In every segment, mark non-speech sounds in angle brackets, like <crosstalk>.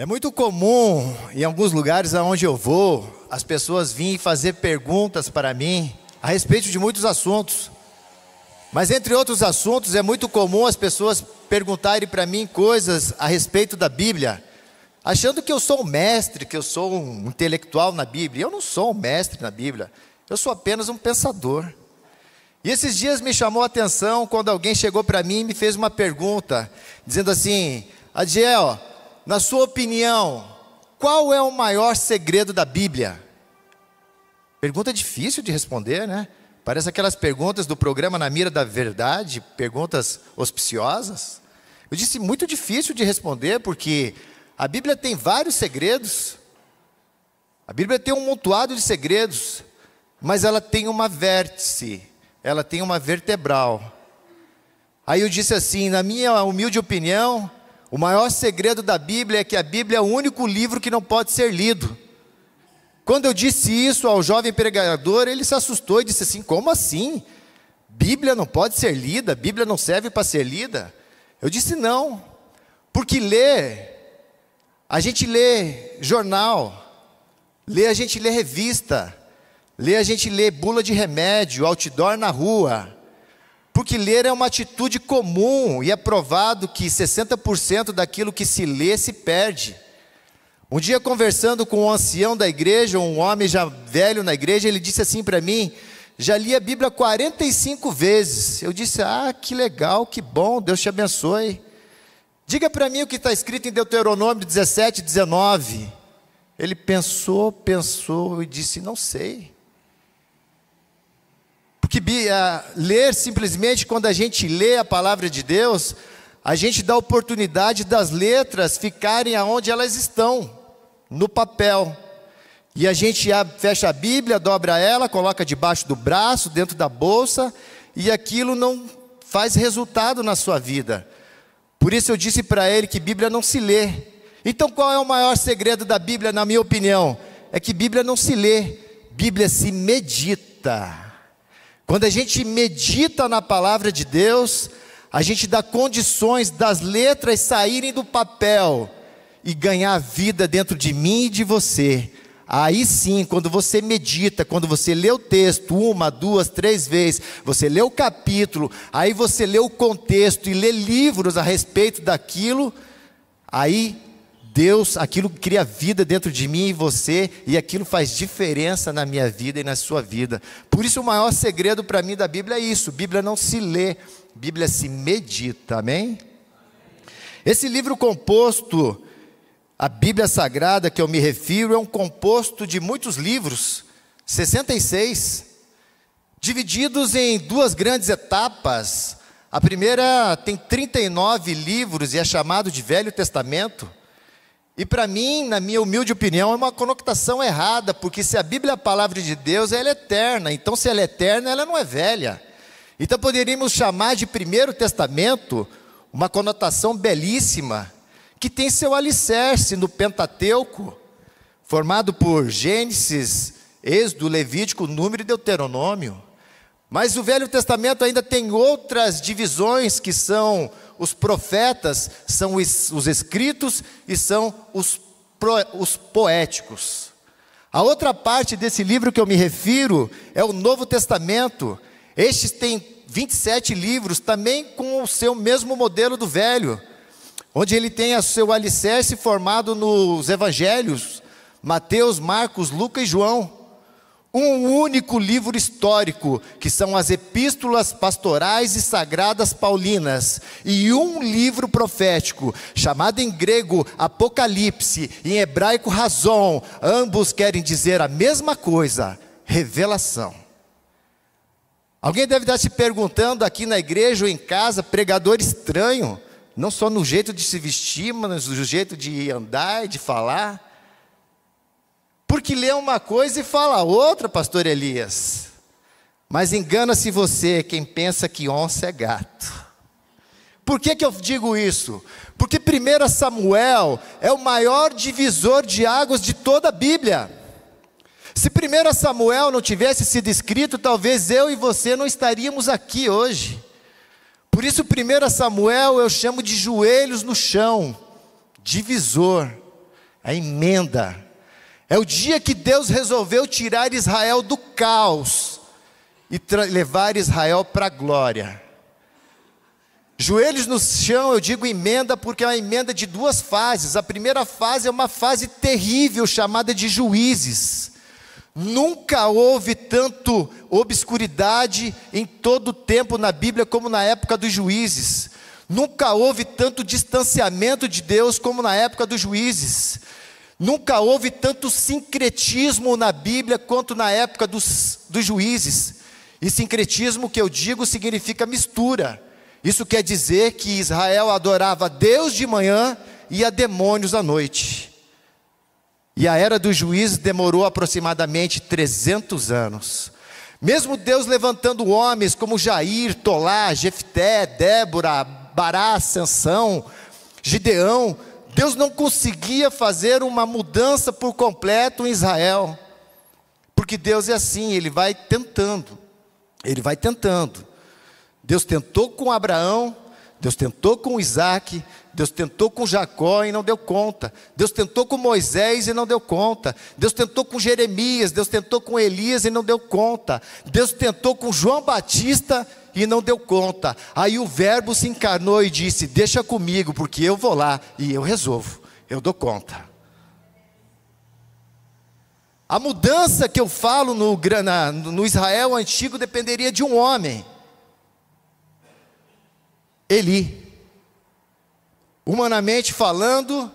É muito comum em alguns lugares aonde eu vou, as pessoas virem fazer perguntas para mim a respeito de muitos assuntos. Mas entre outros assuntos, é muito comum as pessoas perguntarem para mim coisas a respeito da Bíblia, achando que eu sou um mestre, que eu sou um intelectual na Bíblia. Eu não sou um mestre na Bíblia, eu sou apenas um pensador. E esses dias me chamou a atenção quando alguém chegou para mim e me fez uma pergunta, dizendo assim: Adiel, na sua opinião, qual é o maior segredo da Bíblia? Pergunta difícil de responder, né? Parece aquelas perguntas do programa Na Mira da Verdade, perguntas auspiciosas. Eu disse muito difícil de responder, porque a Bíblia tem vários segredos. A Bíblia tem um montuado de segredos, mas ela tem uma vértice, ela tem uma vertebral. Aí eu disse assim, na minha humilde opinião, o maior segredo da Bíblia é que a Bíblia é o único livro que não pode ser lido. Quando eu disse isso ao jovem pregador, ele se assustou e disse assim: Como assim? Bíblia não pode ser lida? Bíblia não serve para ser lida? Eu disse: Não, porque ler, a gente lê jornal, lê, a gente lê revista, lê, a gente lê bula de remédio, outdoor na rua, porque ler é uma atitude comum e é provado que 60% daquilo que se lê se perde. Um dia, conversando com um ancião da igreja, um homem já velho na igreja, ele disse assim para mim: Já li a Bíblia 45 vezes. Eu disse: Ah, que legal, que bom, Deus te abençoe. Diga para mim o que está escrito em Deuteronômio 17, 19. Ele pensou, pensou e disse: Não sei. Porque uh, ler simplesmente, quando a gente lê a palavra de Deus, a gente dá oportunidade das letras ficarem aonde elas estão, no papel. E a gente fecha a Bíblia, dobra ela, coloca debaixo do braço, dentro da bolsa, e aquilo não faz resultado na sua vida. Por isso eu disse para ele que Bíblia não se lê. Então qual é o maior segredo da Bíblia, na minha opinião? É que Bíblia não se lê, Bíblia se medita. Quando a gente medita na palavra de Deus, a gente dá condições das letras saírem do papel e ganhar vida dentro de mim e de você. Aí sim, quando você medita, quando você lê o texto uma, duas, três vezes, você lê o capítulo, aí você lê o contexto e lê livros a respeito daquilo, aí Deus, aquilo cria vida dentro de mim e você, e aquilo faz diferença na minha vida e na sua vida. Por isso, o maior segredo para mim da Bíblia é isso: Bíblia não se lê, Bíblia se medita, amém? Esse livro composto, a Bíblia Sagrada que eu me refiro, é um composto de muitos livros, 66, divididos em duas grandes etapas. A primeira tem 39 livros e é chamado de Velho Testamento. E para mim, na minha humilde opinião, é uma conotação errada, porque se a Bíblia é a palavra de Deus, ela é eterna. Então, se ela é eterna, ela não é velha. Então, poderíamos chamar de Primeiro Testamento uma conotação belíssima, que tem seu alicerce no Pentateuco, formado por Gênesis, Êxodo, Levítico, Número e Deuteronômio. Mas o Velho Testamento ainda tem outras divisões que são os profetas são os, escritos e são os, pro, os poéticos. A outra parte desse livro que eu me refiro é o Novo Testamento. Estes têm 27 livros, também com o seu mesmo modelo do Velho, onde ele tem o seu alicerce formado nos evangelhos, Mateus, Marcos, Lucas e João um único livro histórico, que são as epístolas pastorais e sagradas paulinas, e um livro profético, chamado em grego Apocalipse, em hebraico Razon, ambos querem dizer a mesma coisa, revelação. Alguém deve estar se perguntando aqui na igreja ou em casa, pregador estranho, não só no jeito de se vestir, mas no jeito de andar, e de falar porque lê uma coisa e fala outra, pastor Elias. Mas engana-se você quem pensa que onça é gato. Por que, que eu digo isso? Porque 1 Samuel é o maior divisor de águas de toda a Bíblia. Se 1 Samuel não tivesse sido escrito, talvez eu e você não estaríamos aqui hoje. Por isso, 1 Samuel eu chamo de joelhos no chão, divisor, a é emenda é o dia que Deus resolveu tirar Israel do caos e levar Israel para a glória. Joelhos no chão, eu digo emenda porque é uma emenda de duas fases. A primeira fase é uma fase terrível chamada de juízes. Nunca houve tanto obscuridade em todo o tempo na Bíblia como na época dos juízes. Nunca houve tanto distanciamento de Deus como na época dos juízes. Nunca houve tanto sincretismo na Bíblia quanto na época dos, dos juízes. E sincretismo que eu digo significa mistura. Isso quer dizer que Israel adorava Deus de manhã e a demônios à noite. E a era dos juízes demorou aproximadamente 300 anos. Mesmo Deus levantando homens como Jair, Tolá, Jefté, Débora, Bará, Sansão, Gideão, Deus não conseguia fazer uma mudança por completo em Israel, porque Deus é assim, ele vai tentando, ele vai tentando. Deus tentou com Abraão, Deus tentou com Isaac, Deus tentou com Jacó e não deu conta. Deus tentou com Moisés e não deu conta. Deus tentou com Jeremias, Deus tentou com Elias e não deu conta. Deus tentou com João Batista e não deu conta. Aí o Verbo se encarnou e disse: Deixa comigo, porque eu vou lá e eu resolvo, eu dou conta. A mudança que eu falo no, na, no Israel antigo dependeria de um homem, Eli. Humanamente falando,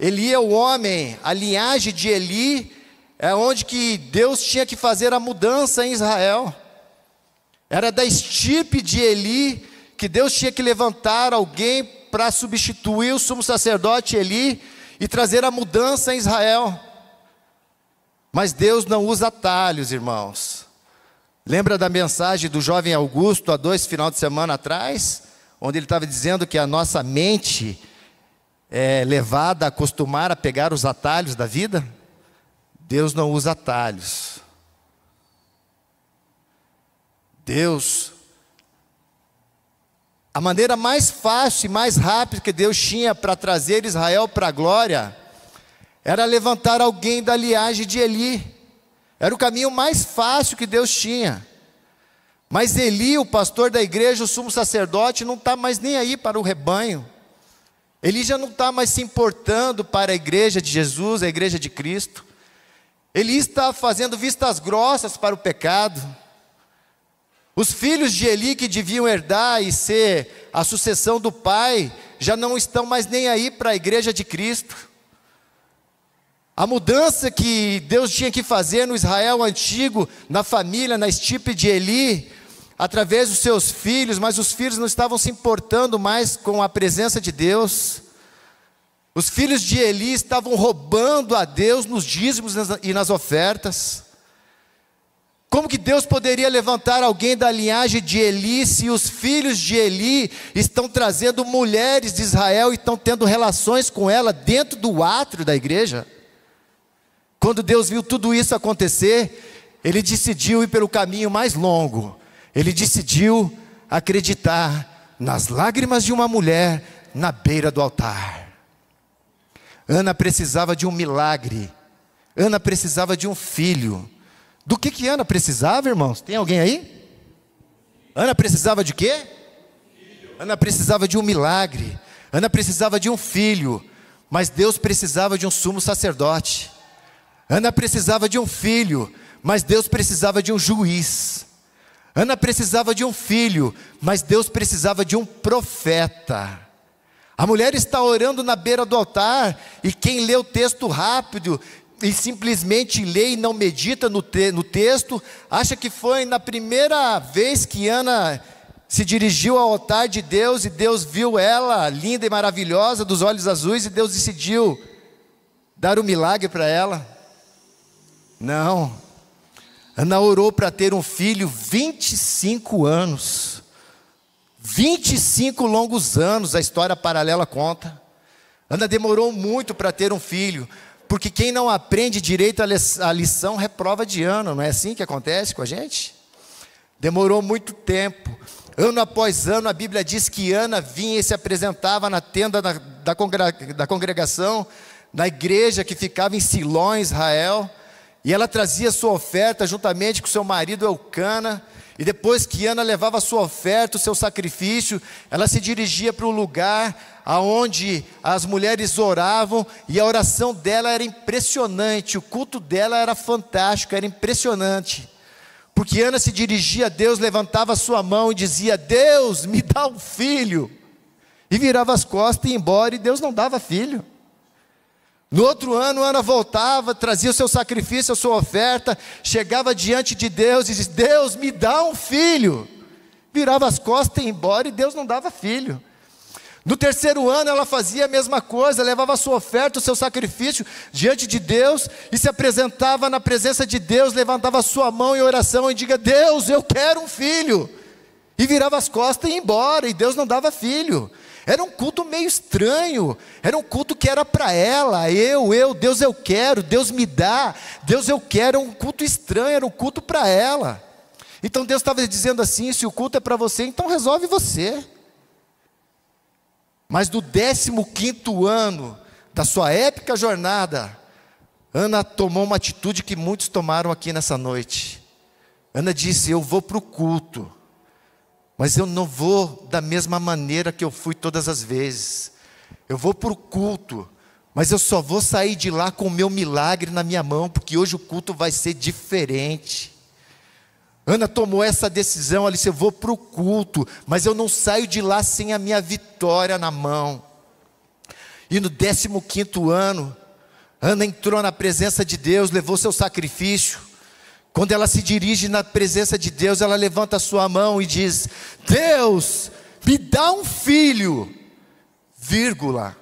Eli é o homem, a linhagem de Eli é onde que Deus tinha que fazer a mudança em Israel. Era da estirpe de Eli que Deus tinha que levantar alguém para substituir o sumo sacerdote Eli e trazer a mudança em Israel. Mas Deus não usa atalhos, irmãos. Lembra da mensagem do jovem Augusto há dois final de semana atrás, onde ele estava dizendo que a nossa mente é levada a acostumar a pegar os atalhos da vida? Deus não usa atalhos. Deus, a maneira mais fácil e mais rápida que Deus tinha para trazer Israel para a glória era levantar alguém da linhagem de Eli. Era o caminho mais fácil que Deus tinha. Mas Eli, o pastor da igreja, o sumo sacerdote, não está mais nem aí para o rebanho. Ele já não está mais se importando para a igreja de Jesus, a igreja de Cristo. Ele está fazendo vistas grossas para o pecado. Os filhos de Eli que deviam herdar e ser a sucessão do pai, já não estão mais nem aí para a igreja de Cristo. A mudança que Deus tinha que fazer no Israel antigo, na família, na estipe de Eli, através dos seus filhos, mas os filhos não estavam se importando mais com a presença de Deus. Os filhos de Eli estavam roubando a Deus nos dízimos e nas ofertas. Como que Deus poderia levantar alguém da linhagem de Eli se os filhos de Eli estão trazendo mulheres de Israel e estão tendo relações com ela dentro do átrio da igreja? Quando Deus viu tudo isso acontecer, ele decidiu ir pelo caminho mais longo. Ele decidiu acreditar nas lágrimas de uma mulher na beira do altar. Ana precisava de um milagre. Ana precisava de um filho. Do que que Ana precisava, irmãos? Tem alguém aí? Ana precisava de quê? Ana precisava de um milagre. Ana precisava de um filho. Mas Deus precisava de um sumo sacerdote. Ana precisava de um filho. Mas Deus precisava de um juiz. Ana precisava de um filho. Mas Deus precisava de um profeta. A mulher está orando na beira do altar, e quem lê o texto rápido e simplesmente lê e não medita no, te, no texto, acha que foi na primeira vez que Ana se dirigiu ao altar de Deus e Deus viu ela, linda e maravilhosa, dos olhos azuis, e Deus decidiu dar um milagre para ela. Não. Ana orou para ter um filho 25 anos. 25 longos anos, a história paralela conta. Ana demorou muito para ter um filho. Porque quem não aprende direito a lição reprova é de ano, não é assim que acontece com a gente? Demorou muito tempo. Ano após ano, a Bíblia diz que Ana vinha e se apresentava na tenda da, da, da congregação, na igreja que ficava em Siló, em Israel, e ela trazia sua oferta juntamente com seu marido Elcana, e depois que Ana levava sua oferta, o seu sacrifício, ela se dirigia para o lugar aonde as mulheres oravam e a oração dela era impressionante, o culto dela era fantástico, era impressionante. Porque Ana se dirigia a Deus, levantava sua mão e dizia: "Deus, me dá um filho". E virava as costas e ia embora e Deus não dava filho. No outro ano, Ana voltava, trazia o seu sacrifício, a sua oferta, chegava diante de Deus e dizia: Deus, me dá um filho. Virava as costas e ia embora e Deus não dava filho. No terceiro ano, ela fazia a mesma coisa, levava a sua oferta, o seu sacrifício diante de Deus e se apresentava na presença de Deus, levantava a sua mão em oração e diga: Deus, eu quero um filho. E virava as costas e ia embora e Deus não dava filho. Era um culto meio estranho, era um culto que era para ela, eu, eu, Deus eu quero, Deus me dá, Deus eu quero, era um culto estranho, era um culto para ela. Então Deus estava dizendo assim: se o culto é para você, então resolve você. Mas do 15 ano da sua épica jornada, Ana tomou uma atitude que muitos tomaram aqui nessa noite. Ana disse: Eu vou para o culto mas eu não vou da mesma maneira que eu fui todas as vezes. Eu vou para o culto, mas eu só vou sair de lá com o meu milagre na minha mão, porque hoje o culto vai ser diferente. Ana tomou essa decisão, ela disse: Eu vou para o culto, mas eu não saio de lá sem a minha vitória na mão. E no 15 ano, Ana entrou na presença de Deus, levou seu sacrifício, quando ela se dirige na presença de Deus, ela levanta a sua mão e diz: Deus, me dá um filho, vírgula.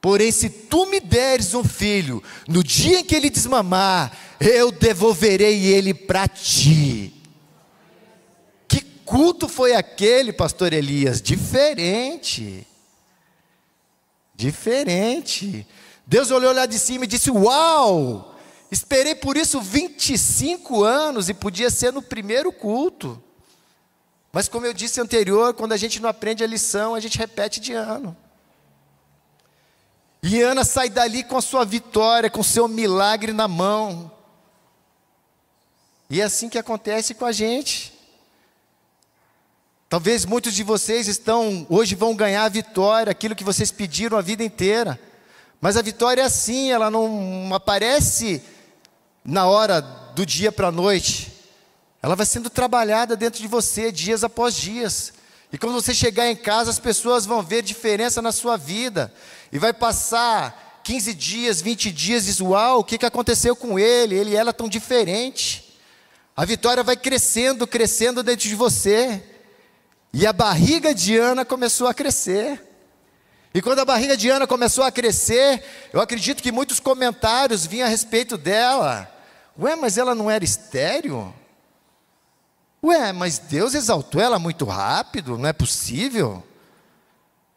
Porém, se tu me deres um filho, no dia em que ele desmamar, eu devolverei ele para ti. Que culto foi aquele, pastor Elias? Diferente. Diferente. Deus olhou lá de cima e disse: Uau! Esperei por isso 25 anos e podia ser no primeiro culto. Mas como eu disse anterior, quando a gente não aprende a lição, a gente repete de ano. E Ana sai dali com a sua vitória, com o seu milagre na mão. E é assim que acontece com a gente. Talvez muitos de vocês estão hoje vão ganhar a vitória, aquilo que vocês pediram a vida inteira. Mas a vitória é assim, ela não aparece na hora do dia para a noite, ela vai sendo trabalhada dentro de você dias após dias. E quando você chegar em casa, as pessoas vão ver diferença na sua vida. E vai passar 15 dias, 20 dias, diz, uau, o que, que aconteceu com ele? Ele e ela tão diferente. A vitória vai crescendo, crescendo dentro de você. E a barriga de Ana começou a crescer. E quando a barriga de Ana começou a crescer, eu acredito que muitos comentários vinham a respeito dela. Ué, mas ela não era estéreo? Ué, mas Deus exaltou ela muito rápido, não é possível?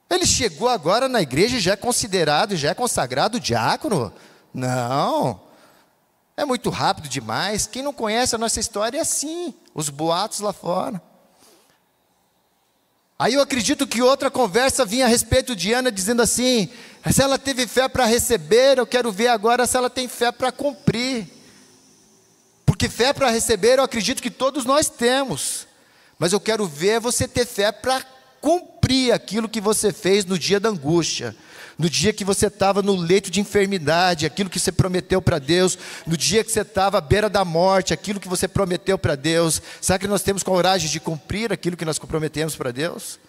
Ele chegou agora na igreja e já é considerado, já é consagrado diácono? Não. É muito rápido demais. Quem não conhece a nossa história é assim, os boatos lá fora. Aí eu acredito que outra conversa vinha a respeito de Ana, dizendo assim: se ela teve fé para receber, eu quero ver agora se ela tem fé para cumprir. Porque fé para receber eu acredito que todos nós temos, mas eu quero ver você ter fé para cumprir aquilo que você fez no dia da angústia no dia que você estava no leito de enfermidade, aquilo que você prometeu para Deus, no dia que você estava à beira da morte, aquilo que você prometeu para Deus. Será que nós temos coragem de cumprir aquilo que nós comprometemos para Deus?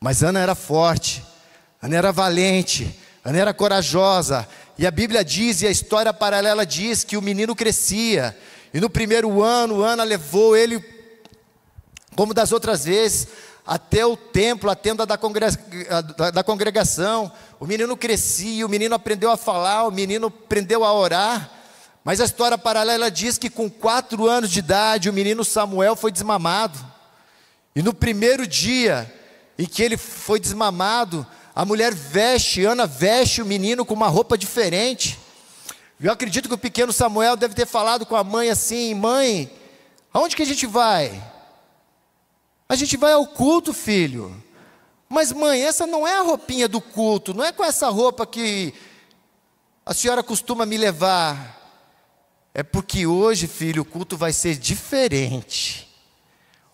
Mas Ana era forte, Ana era valente, Ana era corajosa, e a Bíblia diz, e a história paralela diz, que o menino crescia, e no primeiro ano, Ana levou ele, como das outras vezes, até o templo, a tenda da, da congregação. O menino crescia, o menino aprendeu a falar, o menino aprendeu a orar. Mas a história paralela diz que com quatro anos de idade, o menino Samuel foi desmamado. E no primeiro dia em que ele foi desmamado, a mulher veste, Ana veste o menino com uma roupa diferente. Eu acredito que o pequeno Samuel deve ter falado com a mãe assim: mãe, aonde que a gente vai? A gente vai ao culto, filho. Mas, mãe, essa não é a roupinha do culto, não é com essa roupa que a senhora costuma me levar. É porque hoje, filho, o culto vai ser diferente.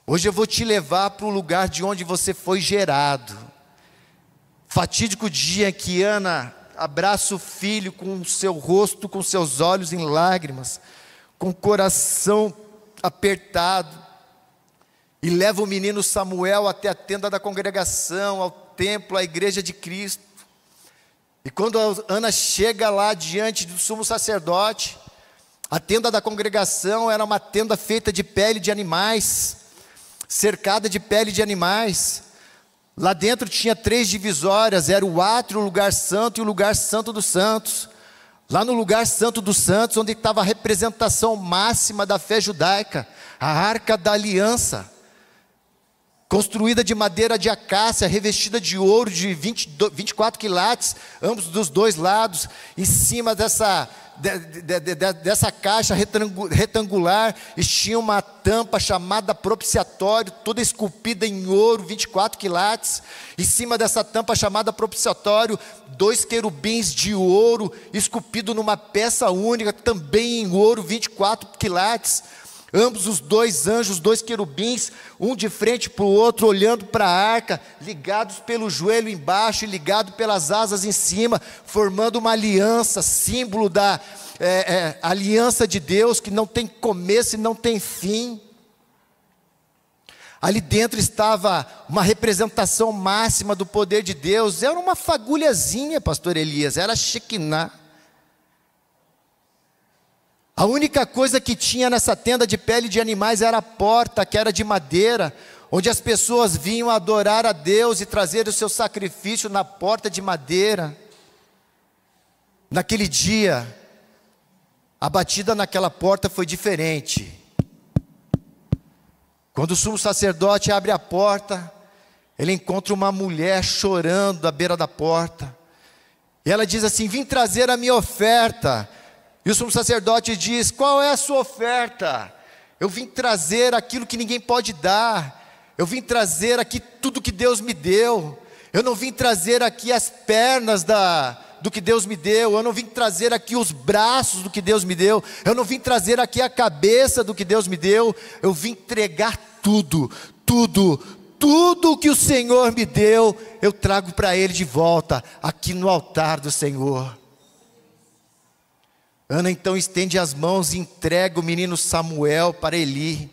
Hoje eu vou te levar para o lugar de onde você foi gerado. Fatídico dia em que Ana abraça o filho com o seu rosto, com seus olhos em lágrimas, com o coração apertado, e leva o menino Samuel até a tenda da congregação, ao templo, à igreja de Cristo. E quando Ana chega lá diante do sumo sacerdote, a tenda da congregação era uma tenda feita de pele de animais, cercada de pele de animais. Lá dentro tinha três divisórias: era o átrio, o lugar santo e o lugar santo dos santos. Lá no lugar santo dos santos, onde estava a representação máxima da fé judaica, a arca da aliança construída de madeira de acácia, revestida de ouro de 20, 24 quilates, ambos dos dois lados, em cima dessa, de, de, de, dessa caixa retangular, tinha uma tampa chamada propiciatório, toda esculpida em ouro, 24 quilates, em cima dessa tampa chamada propiciatório, dois querubins de ouro, esculpido numa peça única, também em ouro, 24 quilates, Ambos os dois anjos, dois querubins, um de frente para o outro, olhando para a arca, ligados pelo joelho embaixo e ligado pelas asas em cima, formando uma aliança, símbolo da é, é, aliança de Deus que não tem começo e não tem fim. Ali dentro estava uma representação máxima do poder de Deus, era uma fagulhazinha, pastor Elias, era Shekinah. A única coisa que tinha nessa tenda de pele de animais era a porta, que era de madeira, onde as pessoas vinham adorar a Deus e trazer o seu sacrifício na porta de madeira. Naquele dia, a batida naquela porta foi diferente. Quando o sumo sacerdote abre a porta, ele encontra uma mulher chorando à beira da porta. E ela diz assim: Vim trazer a minha oferta. E o sumo sacerdote diz: Qual é a sua oferta? Eu vim trazer aquilo que ninguém pode dar. Eu vim trazer aqui tudo que Deus me deu. Eu não vim trazer aqui as pernas da, do que Deus me deu. Eu não vim trazer aqui os braços do que Deus me deu. Eu não vim trazer aqui a cabeça do que Deus me deu. Eu vim entregar tudo, tudo, tudo que o Senhor me deu, eu trago para Ele de volta, aqui no altar do Senhor. Ana então estende as mãos e entrega o menino Samuel para Eli.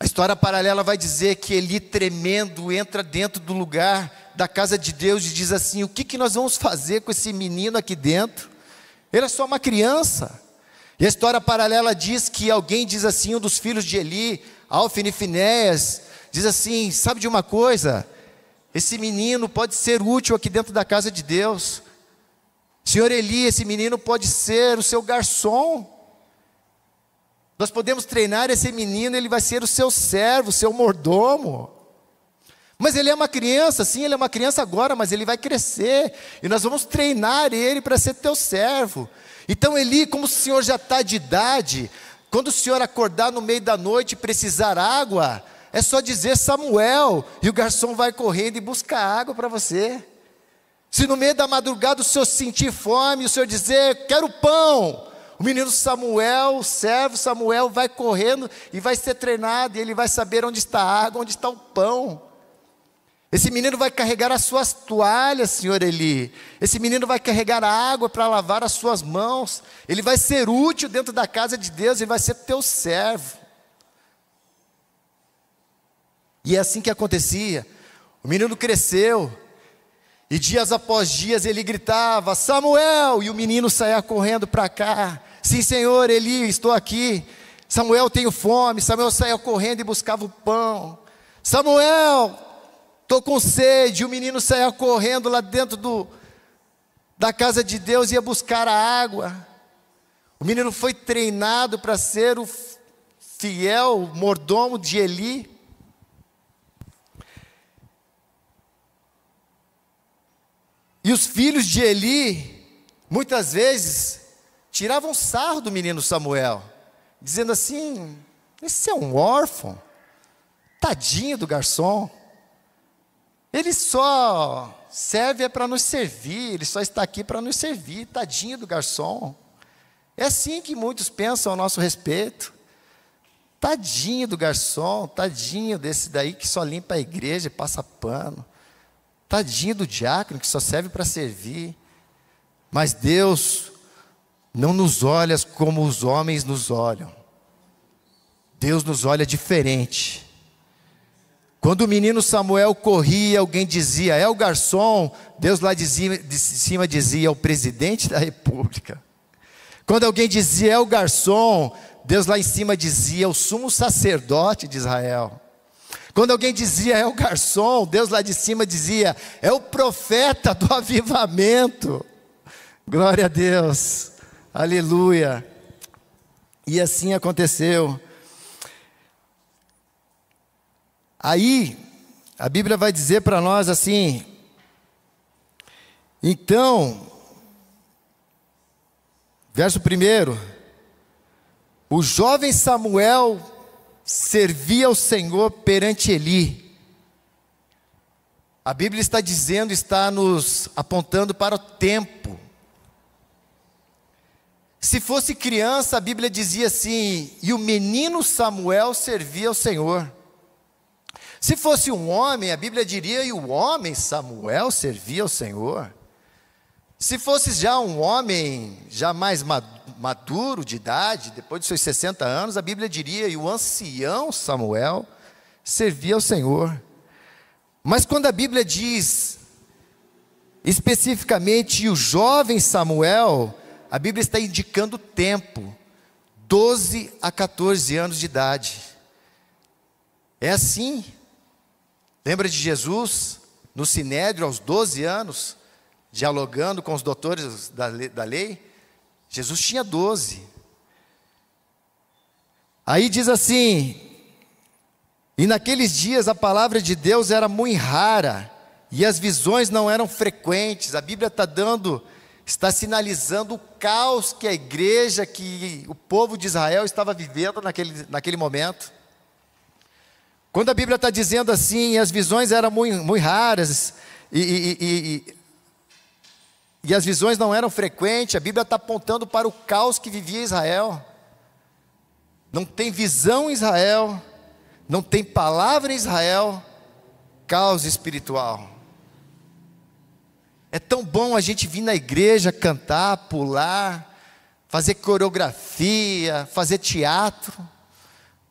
A história paralela vai dizer que Eli, tremendo, entra dentro do lugar da casa de Deus e diz assim: O que, que nós vamos fazer com esse menino aqui dentro? Ele é só uma criança. E a história paralela diz que alguém diz assim: um dos filhos de Eli, Alfine e Finéas, diz assim: Sabe de uma coisa? Esse menino pode ser útil aqui dentro da casa de Deus. Senhor Eli, esse menino pode ser o seu garçom. Nós podemos treinar esse menino, ele vai ser o seu servo, o seu mordomo. Mas ele é uma criança, sim, ele é uma criança agora, mas ele vai crescer. E nós vamos treinar ele para ser teu servo. Então, Eli, como o senhor já está de idade, quando o senhor acordar no meio da noite e precisar água, é só dizer Samuel, e o garçom vai correndo e busca água para você. Se no meio da madrugada o senhor sentir fome, o senhor dizer, quero pão, o menino Samuel, o servo Samuel, vai correndo e vai ser treinado, e ele vai saber onde está a água, onde está o pão. Esse menino vai carregar as suas toalhas, senhor Eli. Esse menino vai carregar a água para lavar as suas mãos. Ele vai ser útil dentro da casa de Deus, ele vai ser teu servo. E é assim que acontecia. O menino cresceu, e dias após dias ele gritava: Samuel! E o menino saía correndo para cá. Sim, senhor, Eli, estou aqui. Samuel, tenho fome. Samuel saía correndo e buscava o pão. Samuel, estou com sede. E o menino saía correndo lá dentro do, da casa de Deus e ia buscar a água. O menino foi treinado para ser o fiel mordomo de Eli. E os filhos de Eli, muitas vezes, tiravam sarro do menino Samuel, dizendo assim: esse é um órfão, tadinho do garçom. Ele só serve é para nos servir, ele só está aqui para nos servir, tadinho do garçom. É assim que muitos pensam ao nosso respeito. Tadinho do garçom, tadinho desse daí que só limpa a igreja e passa pano. Tadinho do diácono que só serve para servir. Mas Deus não nos olha como os homens nos olham. Deus nos olha diferente. Quando o menino Samuel corria, alguém dizia, é o garçom. Deus lá em cima, de cima dizia, é o presidente da república. Quando alguém dizia, é o garçom. Deus lá em cima dizia, é o sumo sacerdote de Israel. Quando alguém dizia é o garçom, Deus lá de cima dizia é o profeta do <laughs> avivamento. Glória a Deus, aleluia. E assim aconteceu. Aí, a Bíblia vai dizer para nós assim: então, verso primeiro, o jovem Samuel servia ao Senhor perante Eli. A Bíblia está dizendo, está nos apontando para o tempo. Se fosse criança, a Bíblia dizia assim: e o menino Samuel servia ao Senhor. Se fosse um homem, a Bíblia diria: e o homem Samuel servia ao Senhor. Se fosses já um homem já mais maduro de idade, depois dos seus 60 anos, a Bíblia diria, e o ancião Samuel servia ao Senhor. Mas quando a Bíblia diz especificamente o jovem Samuel, a Bíblia está indicando o tempo, 12 a 14 anos de idade. É assim. Lembra de Jesus no Sinédrio aos 12 anos? dialogando com os doutores da lei, da lei Jesus tinha doze. Aí diz assim: E naqueles dias a palavra de Deus era muito rara, e as visões não eram frequentes. A Bíblia está dando, está sinalizando o caos que a igreja, que o povo de Israel estava vivendo naquele, naquele momento. Quando a Bíblia está dizendo assim, as visões eram muito, raras, e, e, e, e as visões não eram frequentes, a Bíblia está apontando para o caos que vivia Israel. Não tem visão em Israel, não tem palavra em Israel, caos espiritual. É tão bom a gente vir na igreja cantar, pular, fazer coreografia, fazer teatro,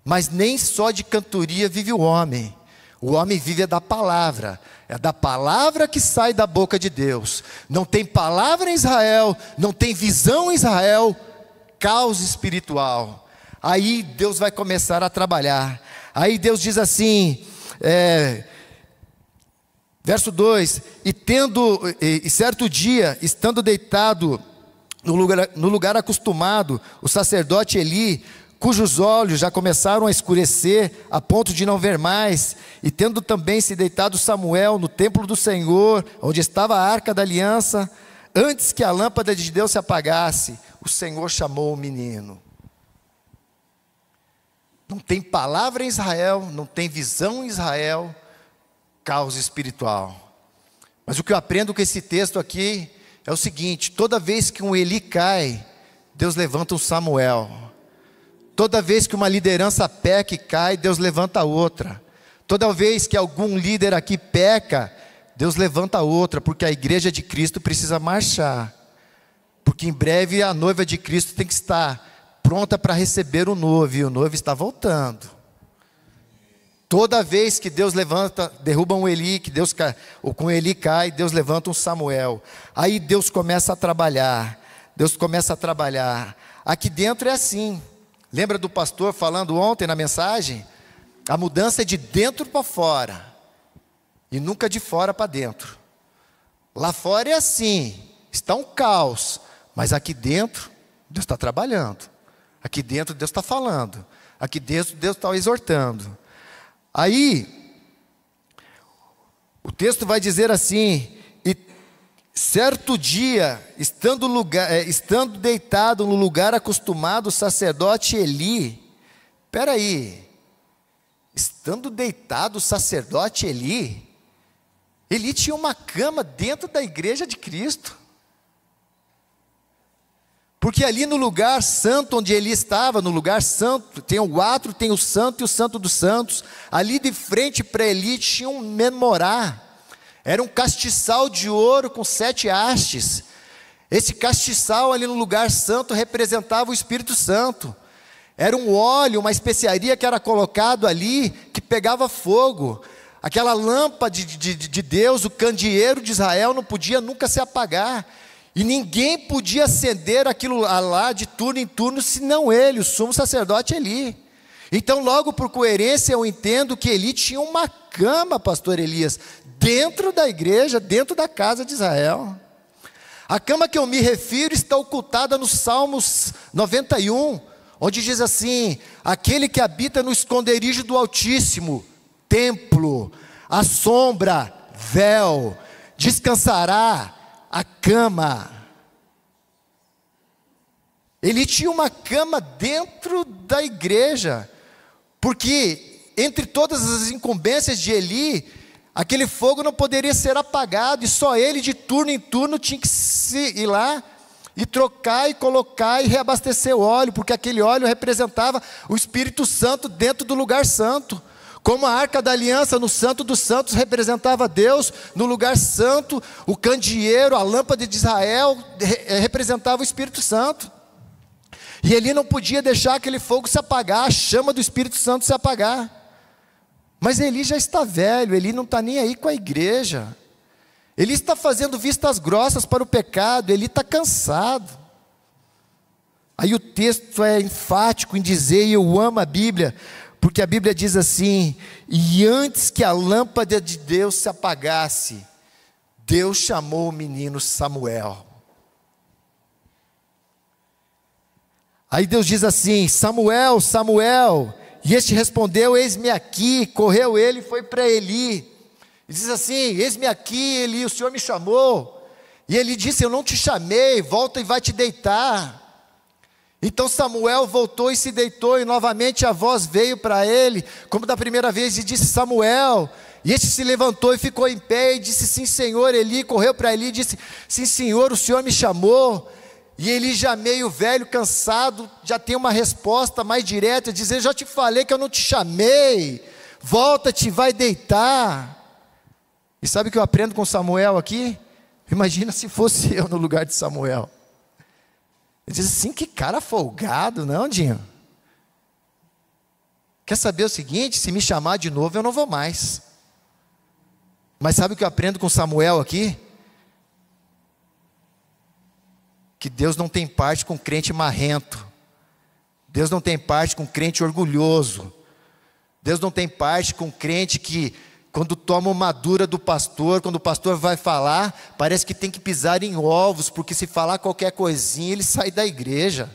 mas nem só de cantoria vive o homem. O homem vive é da palavra é da palavra que sai da boca de Deus. Não tem palavra em Israel, não tem visão em Israel, caos espiritual. Aí Deus vai começar a trabalhar. Aí Deus diz assim, é, verso 2: E tendo, e, e certo dia, estando deitado no lugar, no lugar acostumado, o sacerdote Eli cujos olhos já começaram a escurecer a ponto de não ver mais, e tendo também se deitado Samuel no templo do Senhor, onde estava a arca da aliança, antes que a lâmpada de Deus se apagasse, o Senhor chamou o menino. Não tem palavra em Israel, não tem visão em Israel, caos espiritual. Mas o que eu aprendo com esse texto aqui é o seguinte: toda vez que um Eli cai, Deus levanta um Samuel. Toda vez que uma liderança peca e cai, Deus levanta outra. Toda vez que algum líder aqui peca, Deus levanta outra, porque a igreja de Cristo precisa marchar. Porque em breve a noiva de Cristo tem que estar pronta para receber o noivo, e o noivo está voltando. Toda vez que Deus levanta, derruba um Eli, que Deus cai, ou com Eli cai, Deus levanta um Samuel. Aí Deus começa a trabalhar. Deus começa a trabalhar. Aqui dentro é assim. Lembra do pastor falando ontem na mensagem? A mudança é de dentro para fora e nunca de fora para dentro. Lá fora é assim, está um caos, mas aqui dentro Deus está trabalhando, aqui dentro Deus está falando, aqui dentro Deus está exortando. Aí, o texto vai dizer assim: Certo dia, estando, lugar, eh, estando deitado no lugar acostumado, o sacerdote Eli. Peraí. Estando deitado o sacerdote Eli. Eli tinha uma cama dentro da igreja de Cristo. Porque ali no lugar santo onde ele estava, no lugar santo, tem o atro, tem o santo e o santo dos santos. Ali de frente para Eli tinha um menorar. Era um castiçal de ouro com sete hastes. Esse castiçal ali no lugar santo representava o Espírito Santo. Era um óleo, uma especiaria que era colocado ali, que pegava fogo. Aquela lâmpada de, de, de Deus, o candeeiro de Israel, não podia nunca se apagar. E ninguém podia acender aquilo lá de turno em turno, senão ele, o sumo sacerdote Eli. Então, logo por coerência, eu entendo que Eli tinha uma cama, pastor Elias, dentro da igreja, dentro da casa de Israel. A cama que eu me refiro está ocultada no Salmos 91, onde diz assim: Aquele que habita no esconderijo do Altíssimo, templo, a sombra, véu, descansará a cama. Ele tinha uma cama dentro da igreja, porque entre todas as incumbências de Eli, aquele fogo não poderia ser apagado, e só ele, de turno em turno, tinha que ir lá e trocar e colocar e reabastecer o óleo, porque aquele óleo representava o Espírito Santo dentro do lugar santo. Como a arca da aliança no Santo dos Santos representava Deus, no lugar santo, o candeeiro, a lâmpada de Israel eh, representava o Espírito Santo. E ele não podia deixar aquele fogo se apagar, a chama do Espírito Santo se apagar. Mas Eli já está velho, Eli não está nem aí com a igreja. Ele está fazendo vistas grossas para o pecado, ele está cansado. Aí o texto é enfático em dizer, e eu amo a Bíblia, porque a Bíblia diz assim: e antes que a lâmpada de Deus se apagasse, Deus chamou o menino Samuel. Aí Deus diz assim: Samuel, Samuel. E este respondeu: Eis-me aqui. Correu ele e foi para Eli. E diz assim: Eis-me aqui, Eli, o Senhor me chamou. E ele disse: Eu não te chamei, volta e vai te deitar. Então Samuel voltou e se deitou, e novamente a voz veio para ele, como da primeira vez, e disse: Samuel. E este se levantou e ficou em pé, e disse: Sim, senhor. Eli correu para Eli e disse: Sim, senhor, o senhor me chamou. E ele já meio velho, cansado, já tem uma resposta mais direta, dizendo: Já te falei que eu não te chamei, volta-te, vai deitar. E sabe o que eu aprendo com Samuel aqui? Imagina se fosse eu no lugar de Samuel. Ele diz assim: Que cara folgado, não, Dinho? Quer saber o seguinte? Se me chamar de novo, eu não vou mais. Mas sabe o que eu aprendo com Samuel aqui? que Deus não tem parte com crente marrento, Deus não tem parte com crente orgulhoso, Deus não tem parte com crente que, quando toma uma dura do pastor, quando o pastor vai falar, parece que tem que pisar em ovos, porque se falar qualquer coisinha, ele sai da igreja.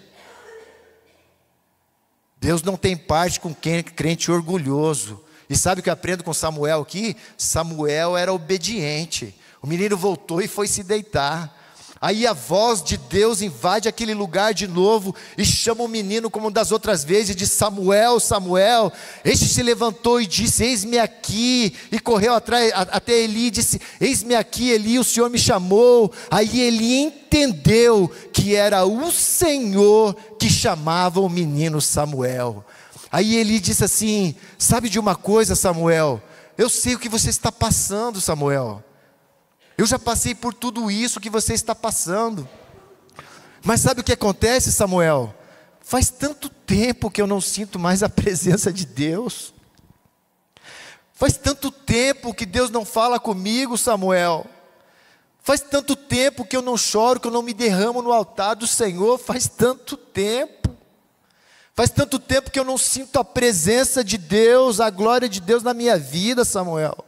Deus não tem parte com quem crente orgulhoso. E sabe o que eu aprendo com Samuel aqui? Samuel era obediente. O menino voltou e foi se deitar. Aí a voz de Deus invade aquele lugar de novo e chama o menino, como das outras vezes, de Samuel, Samuel. Este se levantou e disse: Eis-me aqui. E correu atrás, até Eli e disse: Eis-me aqui, Eli, o Senhor me chamou. Aí ele entendeu que era o Senhor que chamava o menino Samuel. Aí Eli disse assim: Sabe de uma coisa, Samuel? Eu sei o que você está passando, Samuel. Eu já passei por tudo isso que você está passando. Mas sabe o que acontece, Samuel? Faz tanto tempo que eu não sinto mais a presença de Deus. Faz tanto tempo que Deus não fala comigo, Samuel. Faz tanto tempo que eu não choro, que eu não me derramo no altar do Senhor. Faz tanto tempo. Faz tanto tempo que eu não sinto a presença de Deus, a glória de Deus na minha vida, Samuel.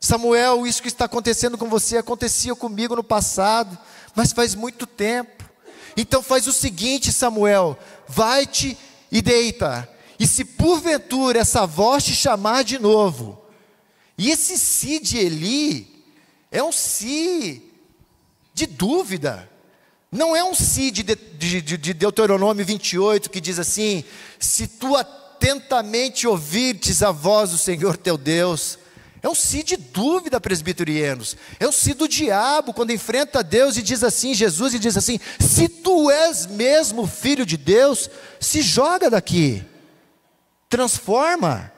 Samuel, isso que está acontecendo com você acontecia comigo no passado, mas faz muito tempo. Então faz o seguinte, Samuel, vai-te e deita. E se porventura essa voz te chamar de novo, e esse si de Eli é um si de dúvida. Não é um si de, de, de, Deuteronômio 28 que diz assim: se tu atentamente ouvires a voz do Senhor teu Deus, é um si de dúvida, presbiterianos. É o si do diabo quando enfrenta Deus e diz assim, Jesus e diz assim: "Se tu és mesmo filho de Deus, se joga daqui. Transforma."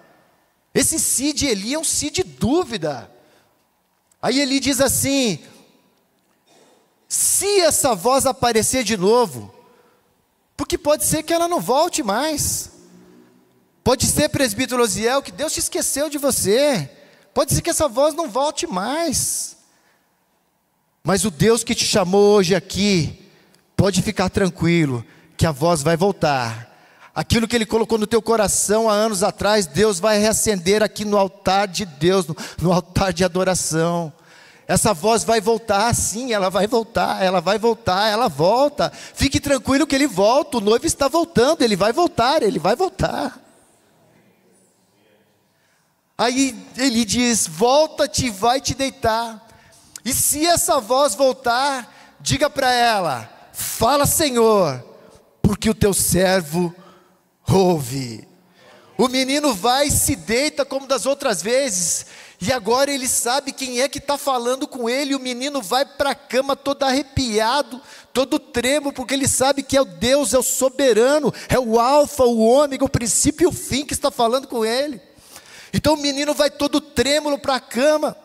Esse si de Eli é um si de dúvida. Aí ele diz assim: "Se essa voz aparecer de novo, porque pode ser que ela não volte mais. Pode ser presbítero Osiel que Deus se esqueceu de você." Pode ser que essa voz não volte mais. Mas o Deus que te chamou hoje aqui, pode ficar tranquilo, que a voz vai voltar. Aquilo que Ele colocou no teu coração há anos atrás, Deus vai reacender aqui no altar de Deus, no, no altar de adoração. Essa voz vai voltar, sim, ela vai voltar, ela vai voltar, ela volta. Fique tranquilo que ele volta, o noivo está voltando, ele vai voltar, ele vai voltar. Aí ele diz: Volta-te, vai te deitar. E se essa voz voltar, diga para ela: Fala, Senhor, porque o teu servo ouve. O menino vai e se deita como das outras vezes, e agora ele sabe quem é que está falando com ele. o menino vai para a cama todo arrepiado, todo tremo, porque ele sabe que é o Deus, é o soberano, é o Alfa, o Ômega, o princípio e o fim que está falando com ele. Então o menino vai todo trêmulo para a cama.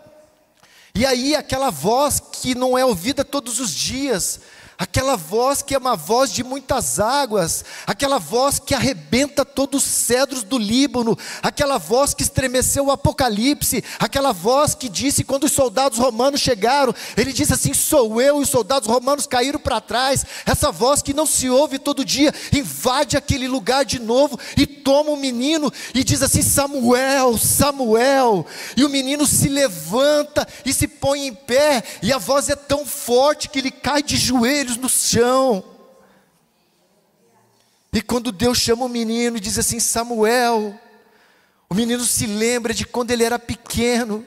E aí aquela voz que não é ouvida todos os dias, aquela voz que é uma voz de muitas águas, aquela voz que arrebenta todos os cedros do Líbano, aquela voz que estremeceu o Apocalipse, aquela voz que disse quando os soldados romanos chegaram, ele disse assim: Sou eu, e os soldados romanos caíram para trás. Essa voz que não se ouve todo dia invade aquele lugar de novo e toma o menino e diz assim: Samuel, Samuel. E o menino se levanta e se põe em pé, e a voz é tão forte que ele cai de joelho joelhos no chão. E quando Deus chama o menino e diz assim: Samuel, o menino se lembra de quando ele era pequeno,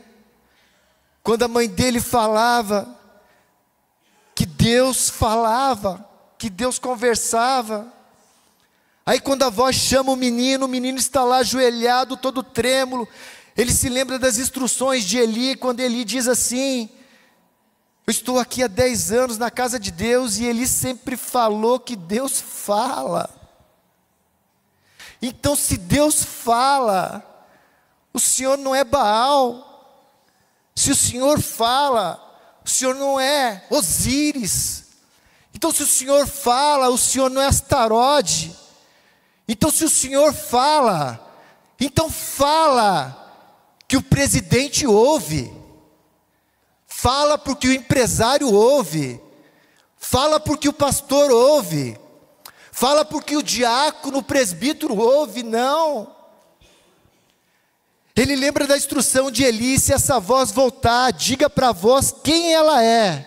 quando a mãe dele falava, que Deus falava, que Deus conversava. Aí quando a voz chama o menino, o menino está lá ajoelhado, todo trêmulo. Ele se lembra das instruções de Eli, quando Eli diz assim: eu estou aqui há 10 anos na casa de Deus e ele sempre falou que Deus fala. Então, se Deus fala, o Senhor não é Baal. Se o Senhor fala, o Senhor não é Osíris. Então, se o Senhor fala, o Senhor não é Astarode. Então, se o Senhor fala, então fala que o presidente ouve. Fala porque o empresário ouve. Fala porque o pastor ouve. Fala porque o diácono, o presbítero ouve, não. Ele lembra da instrução de Elise: essa voz voltar, diga para a voz quem ela é.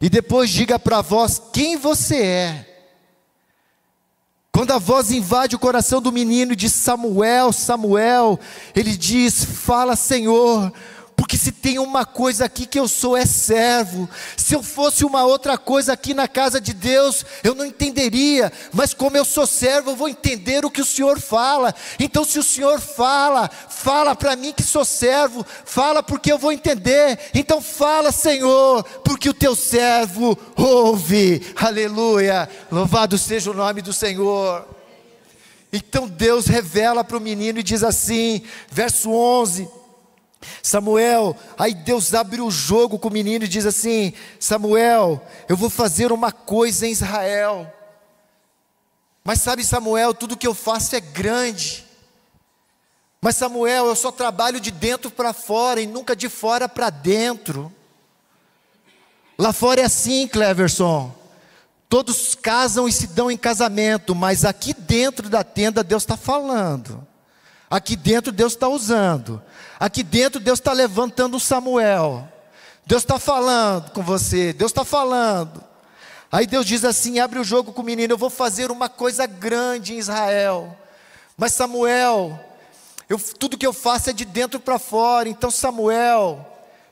E depois diga para a voz quem você é. Quando a voz invade o coração do menino e diz: Samuel, Samuel, ele diz: Fala, Senhor, porque se tem uma coisa aqui que eu sou é servo. Se eu fosse uma outra coisa aqui na casa de Deus, eu não entenderia. Mas como eu sou servo, eu vou entender o que o Senhor fala. Então, se o Senhor fala, fala para mim que sou servo, fala porque eu vou entender. Então, fala, Senhor, porque o teu servo ouve. Aleluia. Louvado seja o nome do Senhor. Então Deus revela para o menino e diz assim, verso 11: Samuel, aí Deus abre o jogo com o menino e diz assim: Samuel, eu vou fazer uma coisa em Israel. Mas sabe, Samuel, tudo que eu faço é grande. Mas Samuel, eu só trabalho de dentro para fora e nunca de fora para dentro. Lá fora é assim, Cleverson. Todos casam e se dão em casamento, mas aqui dentro da tenda Deus está falando. Aqui dentro Deus está usando. Aqui dentro Deus está levantando o Samuel. Deus está falando com você. Deus está falando. Aí Deus diz assim: abre o jogo com o menino. Eu vou fazer uma coisa grande em Israel. Mas Samuel, eu, tudo que eu faço é de dentro para fora. Então, Samuel,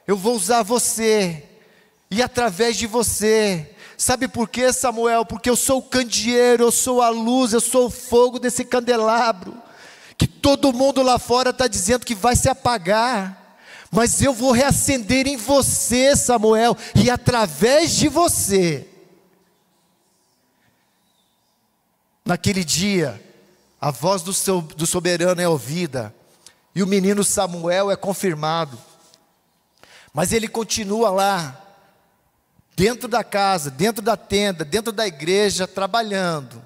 eu vou usar você. E através de você, Sabe por quê, Samuel? Porque eu sou o candeeiro, eu sou a luz, eu sou o fogo desse candelabro que todo mundo lá fora está dizendo que vai se apagar, mas eu vou reacender em você, Samuel, e através de você. Naquele dia, a voz do, seu, do soberano é ouvida, e o menino Samuel é confirmado. Mas ele continua lá, dentro da casa, dentro da tenda, dentro da igreja, trabalhando.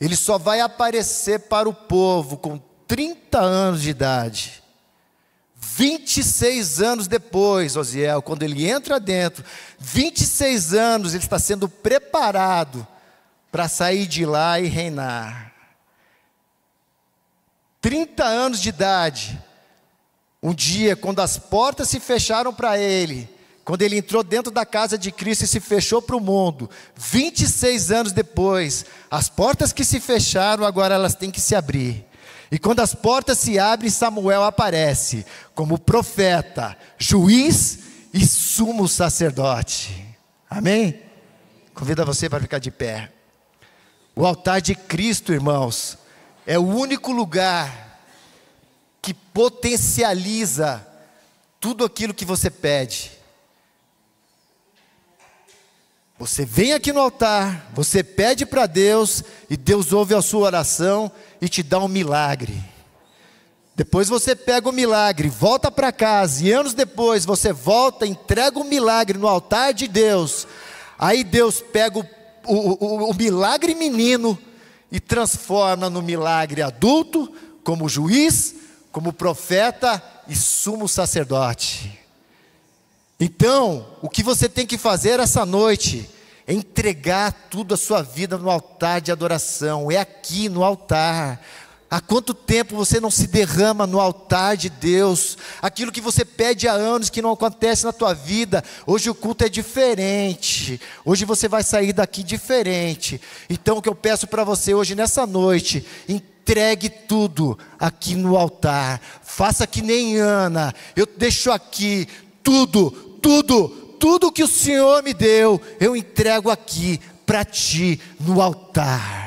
Ele só vai aparecer para o povo com 30 anos de idade. 26 anos depois, Osiel, quando ele entra dentro, 26 anos ele está sendo preparado para sair de lá e reinar. 30 anos de idade, um dia, quando as portas se fecharam para ele, quando ele entrou dentro da casa de Cristo e se fechou para o mundo, 26 anos depois, as portas que se fecharam, agora elas têm que se abrir. E quando as portas se abrem, Samuel aparece como profeta, juiz e sumo sacerdote. Amém? Convido você para ficar de pé. O altar de Cristo, irmãos, é o único lugar que potencializa tudo aquilo que você pede. Você vem aqui no altar, você pede para Deus e Deus ouve a sua oração e te dá um milagre. Depois você pega o milagre, volta para casa e anos depois você volta, entrega o milagre no altar de Deus. Aí Deus pega o, o, o, o milagre menino e transforma no milagre adulto, como juiz, como profeta e sumo sacerdote. Então, o que você tem que fazer essa noite é entregar tudo a sua vida no altar de adoração, é aqui no altar. Há quanto tempo você não se derrama no altar de Deus? Aquilo que você pede há anos que não acontece na tua vida. Hoje o culto é diferente. Hoje você vai sair daqui diferente. Então o que eu peço para você hoje nessa noite, entregue tudo aqui no altar. Faça que nem Ana. Eu deixo aqui tudo tudo, tudo que o Senhor me deu, eu entrego aqui para ti no altar.